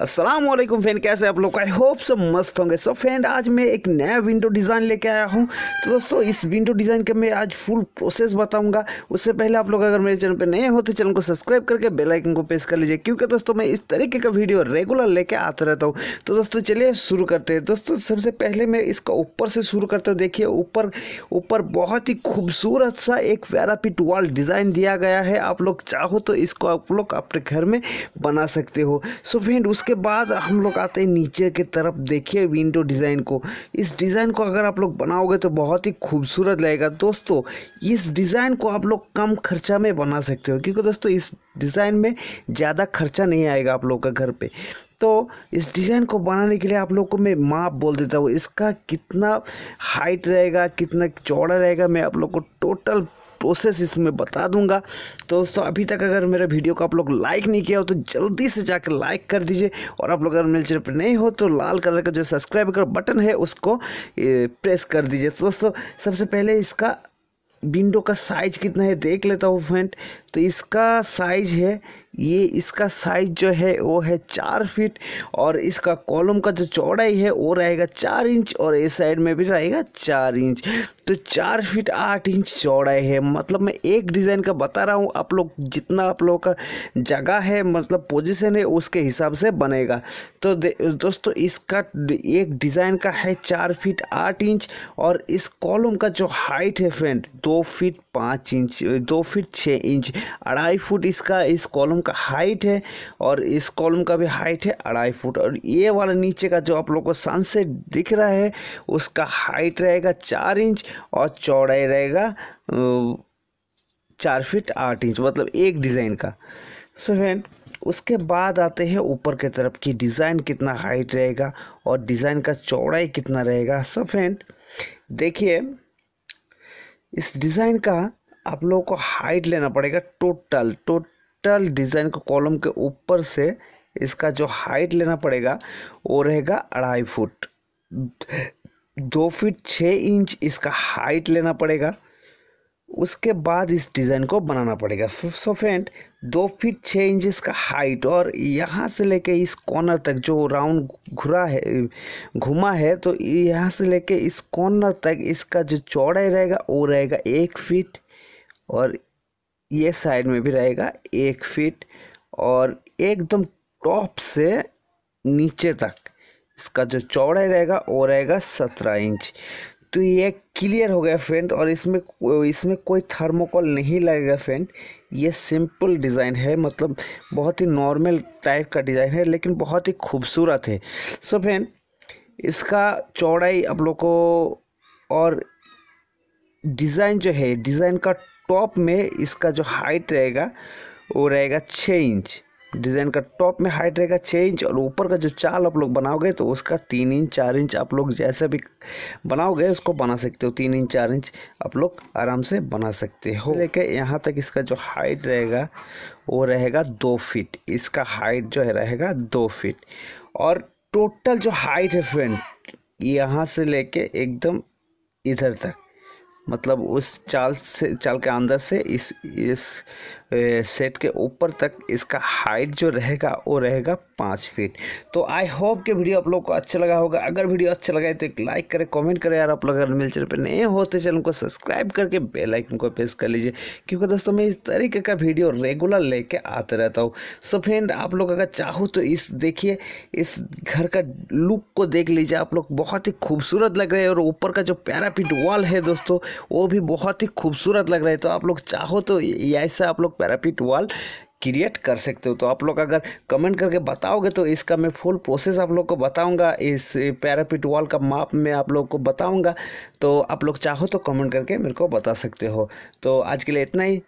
Aslam friend कैसे आप लोग आई होप सब मस्त होंगे सो फ्रेंड आज मैं एक नया विंडो डिज़ाइन लेके आया हूँ तो दोस्तों इस विंडो डिज़ाइन का मैं आज फुल प्रोसेस बताऊंगा उससे पहले आप लोग अगर मेरे चैनल पे नए हो तो चैनल को सब्सक्राइब करके बेल आइकन को प्रेस कर लीजिए क्योंकि दोस्तों मैं इस तरीके का वीडियो रेगुलर लेके आता रहता हूँ तो दोस्तों चलिए शुरू करते हैं दोस्तों सबसे पहले मैं इसका ऊपर से शुरू करता हूँ देखिए ऊपर ऊपर बहुत ही खूबसूरत सा एक पैरापिट वॉल डिज़ाइन दिया गया है आप लोग चाहो तो इसको आप लोग अपने घर में बना सकते हो सो फ्रेंड उस उसके बाद हम लोग आते हैं नीचे के तरफ देखिए विंडो डिज़ाइन को इस डिज़ाइन को अगर आप लोग बनाओगे तो बहुत ही खूबसूरत लगेगा दोस्तों इस डिज़ाइन को आप लोग कम खर्चा में बना सकते हो क्योंकि दोस्तों इस डिज़ाइन में ज़्यादा खर्चा नहीं आएगा आप लोग का घर पर तो इस डिज़ाइन को बनाने के लिए आप लोग को मैं माप बोल देता हूँ इसका कितना हाइट रहेगा कितना चौड़ा रहेगा मैं आप लोग को टोटल प्रोसेस इसमें बता दूंगा तो दोस्तों अभी तक अगर मेरे वीडियो को आप लोग लाइक नहीं किया हो तो जल्दी से जाकर लाइक कर दीजिए और आप लोग अगर मेरे चैनल पर नहीं हो तो लाल कलर का जो सब्सक्राइब का बटन है उसको प्रेस कर दीजिए तो दोस्तों सबसे पहले इसका विंडो का साइज कितना है देख लेता हूँ फ्रेंड तो इसका साइज है ये इसका साइज जो है वो है चार फीट और इसका कॉलम का जो चौड़ाई है वो रहेगा चार इंच और इस साइड में भी रहेगा चार इंच तो चार फीट आठ इंच चौड़ाई है मतलब मैं एक डिज़ाइन का बता रहा हूँ आप लोग जितना आप लोगों का जगह है मतलब पोजीशन है उसके हिसाब से बनेगा तो दोस्तों इसका एक डिज़ाइन का है चार फीट आठ इंच और इस कॉलम का जो हाइट है फ्रेंड दो फीट पाँच इंच दो फीट छः इंच अढ़ाई फुट इसका इस कॉलम का हाइट है और इस कॉलम का भी हाइट है अढ़ाई फुट और ये वाला नीचे का जो आप लोग को सनसेट दिख रहा है उसका हाइट रहेगा चार इंच और चौड़ाई रहेगा चार फीट आठ इंच मतलब एक डिज़ाइन का सो so, फ्रेंड उसके बाद आते हैं ऊपर की तरफ कि डिज़ाइन कितना हाइट रहेगा और डिज़ाइन का चौड़ाई कितना रहेगा सो so, फ्रेंड देखिए इस डिज़ाइन का आप लोगों को हाइट लेना पड़ेगा टोटल टोटल डिज़ाइन को कॉलम के ऊपर से इसका जो हाइट लेना पड़ेगा वो रहेगा अढ़ाई फुट दो फीट छः इंच इसका हाइट लेना पड़ेगा उसके बाद इस डिज़ाइन को बनाना पड़ेगा सो फ्रेंड दो फीट छः इंच इसका हाइट और यहाँ से लेके इस कॉर्नर तक जो राउंड घुरा है घुमा है तो यहाँ से लेके इस कॉर्नर तक इसका जो चौड़ाई रहेगा वो रहेगा एक फीट और ये साइड में भी रहेगा एक फीट और एकदम टॉप से नीचे तक इसका जो चौड़ाई रहेगा वो रहेगा सत्रह इंच तो ये क्लियर हो गया फ्रेंड और इसमें इसमें कोई थर्मोकॉल नहीं लगेगा फ्रेंड ये सिंपल डिज़ाइन है मतलब बहुत ही नॉर्मल टाइप का डिज़ाइन है लेकिन बहुत ही खूबसूरत है सो फ्रेंड इसका चौड़ाई आप लोग को और डिज़ाइन जो है डिज़ाइन का टॉप में इसका जो हाइट रहेगा वो रहेगा छः इंच डिज़ाइन का टॉप में हाइट रहेगा छः इंच और ऊपर का जो चाल आप लोग बनाओगे तो उसका तीन इंच चार इंच आप लोग जैसा भी बनाओगे उसको बना सकते हो तीन इंच चार इंच आप लोग आराम से बना सकते हो लेकिन यहाँ तक इसका जो हाइट रहेगा वो रहेगा दो फीट इसका हाइट जो है रहेगा दो फीट और टोटल जो हाइट है फ्रेंड यहाँ से लेके एकदम इधर तक मतलब उस चाल से चाल के अंदर से इस इस सेट के ऊपर तक इसका हाइट जो रहेगा वो रहेगा पाँच फीट तो आई होप कि वीडियो आप लोग को अच्छा लगा होगा अगर वीडियो अच्छा लगा है तो एक लाइक करें कमेंट करें यार आप लोग अगर मेरे चैनल पर नए होते चैनल को सब्सक्राइब करके बेल आइकन को प्रेस कर लीजिए क्योंकि दोस्तों मैं इस तरीके का वीडियो रेगुलर लेके आते रहता हूँ सो फ्रेंड आप लोग अगर चाहो तो इस देखिए इस घर का लुक को देख लीजिए आप लोग बहुत ही खूबसूरत लग रहे हैं और ऊपर का जो पैरापिट वॉल है दोस्तों वो भी बहुत ही खूबसूरत लग रहा है तो आप लोग चाहो तो ऐसा आप लोग पैरापिट वॉल क्रिएट कर सकते हो तो आप लोग अगर कमेंट करके बताओगे तो इसका मैं फुल प्रोसेस आप लोग को बताऊंगा इस पैरापिट वॉल का माप मैं आप लोग को बताऊंगा तो आप लोग चाहो तो कमेंट करके मेरे को बता सकते हो तो आज के लिए इतना ही